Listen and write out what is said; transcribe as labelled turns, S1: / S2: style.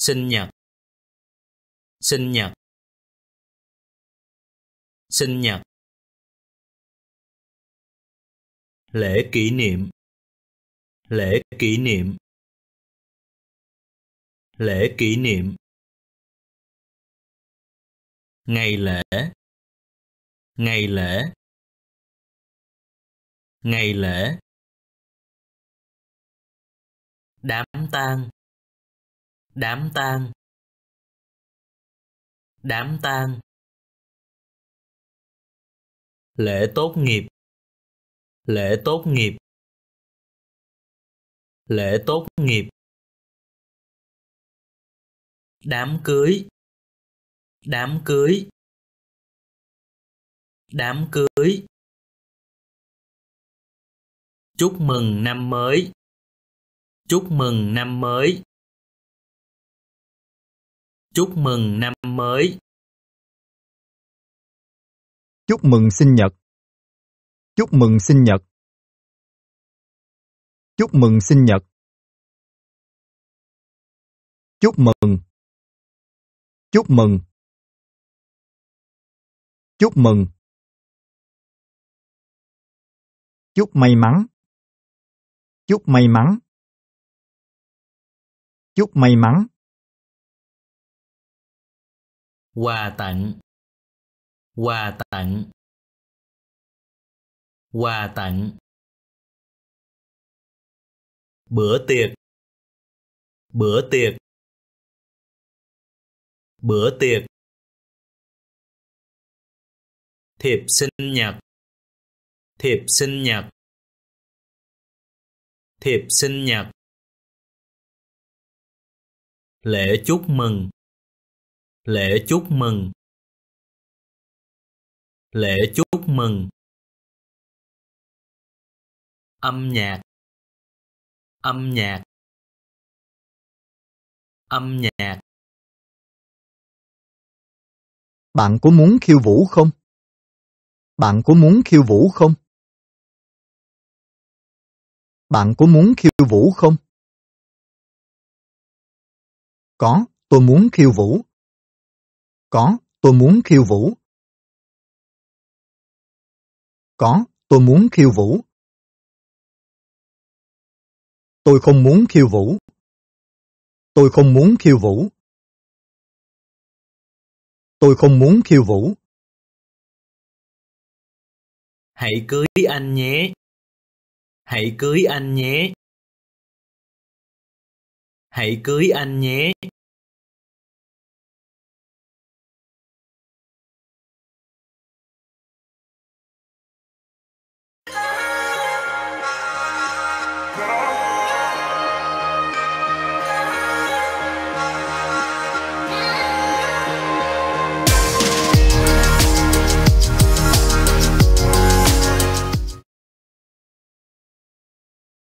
S1: sinh nhật sinh nhật sinh nhật lễ kỷ niệm lễ kỷ niệm lễ kỷ niệm ngày lễ ngày lễ ngày lễ đám tang đám tang đám tang lễ tốt nghiệp lễ tốt nghiệp lễ tốt nghiệp đám cưới đám cưới đám cưới chúc mừng năm mới chúc mừng năm mới Chúc mừng năm mới. Chúc mừng sinh nhật. Chúc mừng sinh nhật. Chúc mừng sinh nhật. Chúc mừng. Chúc mừng. Chúc mừng. Chúc may mắn. Chúc may mắn. Chúc may mắn. Quà tặng Quà tặng Quà tặng Bữa tiệc Bữa tiệc Bữa tiệc Thiệp sinh nhật Thiệp sinh nhật Thiệp sinh nhật Lễ chúc mừng lễ chúc mừng lễ chúc mừng âm nhạc âm nhạc âm nhạc bạn có muốn khiêu vũ không bạn có muốn khiêu vũ không bạn có muốn khiêu vũ không có tôi muốn khiêu vũ có, tôi muốn khiêu vũ. Có, tôi muốn khiêu vũ. Tôi không muốn khiêu vũ. Tôi không muốn khiêu vũ. Tôi không muốn khiêu vũ. Hãy cưới anh nhé. Hãy cưới anh nhé. Hãy cưới anh nhé.